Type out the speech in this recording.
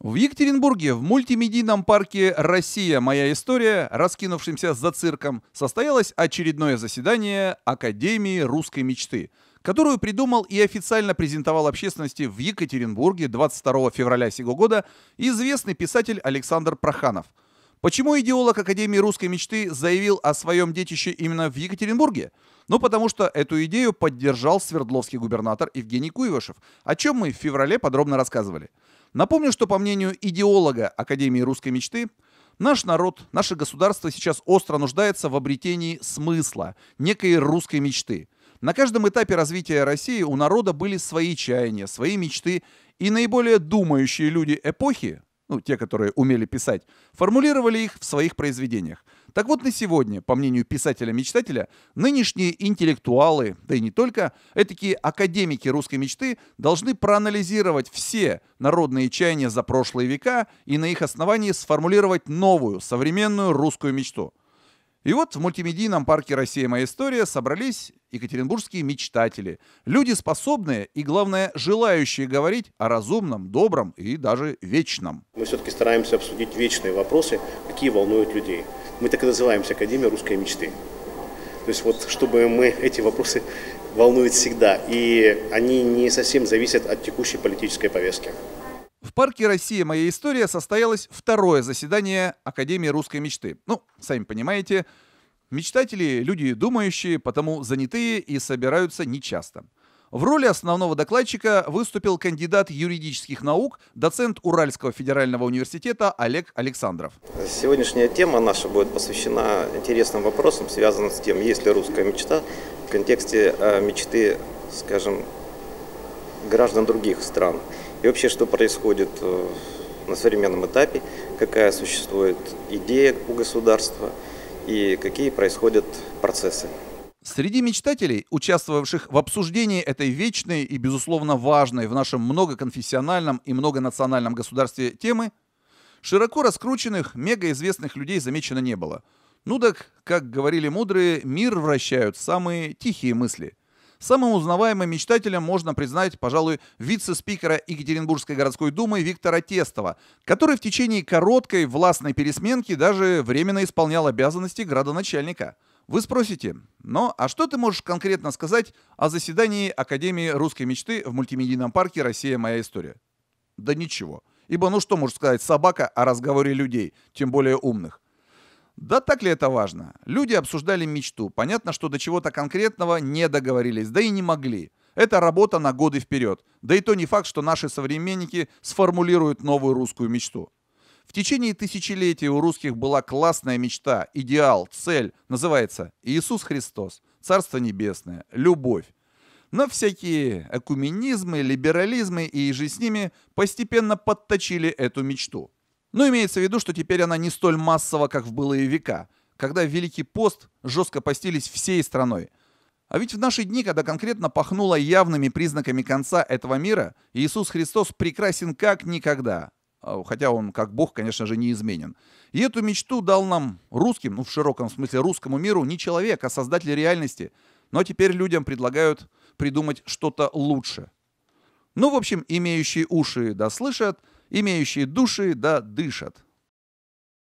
В Екатеринбурге в мультимедийном парке «Россия. Моя история», раскинувшемся за цирком, состоялось очередное заседание Академии русской мечты, которую придумал и официально презентовал общественности в Екатеринбурге 22 февраля сего года известный писатель Александр Проханов. Почему идеолог Академии русской мечты заявил о своем детище именно в Екатеринбурге? Ну, потому что эту идею поддержал свердловский губернатор Евгений Куевышев, о чем мы в феврале подробно рассказывали. Напомню, что по мнению идеолога Академии русской мечты, Наш народ, наше государство сейчас остро нуждается в обретении смысла, некой русской мечты. На каждом этапе развития России у народа были свои чаяния, свои мечты, и наиболее думающие люди эпохи, ну, те, которые умели писать, формулировали их в своих произведениях – так вот на сегодня, по мнению писателя-мечтателя, нынешние интеллектуалы, да и не только, этакие академики русской мечты должны проанализировать все народные чаяния за прошлые века и на их основании сформулировать новую, современную русскую мечту. И вот в мультимедийном парке «Россия. Моя история» собрались екатеринбургские мечтатели. Люди способные и, главное, желающие говорить о разумном, добром и даже вечном. Мы все-таки стараемся обсудить вечные вопросы, какие волнуют людей – мы так и называемся Академия русской мечты. То есть вот чтобы мы эти вопросы волнуют всегда, и они не совсем зависят от текущей политической повестки. В парке «Россия. Моя история» состоялось второе заседание Академии русской мечты. Ну, сами понимаете, мечтатели – люди думающие, потому занятые и собираются нечасто. В роли основного докладчика выступил кандидат юридических наук, доцент Уральского федерального университета Олег Александров. Сегодняшняя тема наша будет посвящена интересным вопросам, связанным с тем, есть ли русская мечта в контексте э, мечты, скажем, граждан других стран. И вообще, что происходит э, на современном этапе, какая существует идея у государства и какие происходят процессы. Среди мечтателей, участвовавших в обсуждении этой вечной и, безусловно, важной в нашем многоконфессиональном и многонациональном государстве темы, широко раскрученных, мегаизвестных людей замечено не было. Ну так, как говорили мудрые, мир вращают самые тихие мысли. Самым узнаваемым мечтателем можно признать, пожалуй, вице-спикера Екатеринбургской городской думы Виктора Тестова, который в течение короткой властной пересменки даже временно исполнял обязанности градоначальника – вы спросите, но а что ты можешь конкретно сказать о заседании Академии русской мечты в мультимедийном парке «Россия. Моя история»? Да ничего. Ибо ну что может сказать собака о разговоре людей, тем более умных? Да так ли это важно? Люди обсуждали мечту. Понятно, что до чего-то конкретного не договорились, да и не могли. Это работа на годы вперед. Да и то не факт, что наши современники сформулируют новую русскую мечту. В течение тысячелетий у русских была классная мечта, идеал, цель. Называется Иисус Христос, Царство Небесное, любовь. Но всякие экуменизмы, либерализмы и же с ними постепенно подточили эту мечту. Но имеется в виду, что теперь она не столь массова, как в былые века, когда Великий пост жестко постились всей страной. А ведь в наши дни, когда конкретно пахнуло явными признаками конца этого мира, Иисус Христос прекрасен как никогда. А, хотя он как бог, конечно же, не изменен. И эту мечту дал нам русским, ну в широком смысле русскому миру, не человек, а создатель реальности. Но теперь людям предлагают придумать что-то лучше. Ну, в общем, имеющие уши да слышат, имеющие души да дышат.